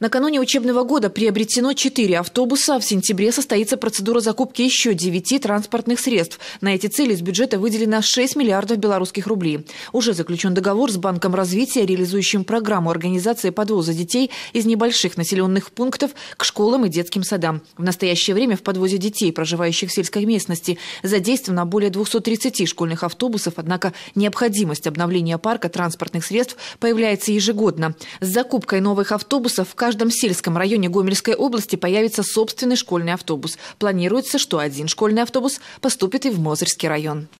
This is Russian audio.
Накануне учебного года приобретено 4 автобуса. В сентябре состоится процедура закупки еще 9 транспортных средств. На эти цели из бюджета выделено 6 миллиардов белорусских рублей. Уже заключен договор с Банком развития, реализующим программу организации подвоза детей из небольших населенных пунктов к школам и детским садам. В настоящее время в подвозе детей, проживающих в сельской местности, задействовано более 230 школьных автобусов, однако необходимость обновления парка транспортных средств появляется ежегодно. С закупкой новых автобусов в каждом сельском районе Гомельской области появится собственный школьный автобус. Планируется, что один школьный автобус поступит и в Мозырский район.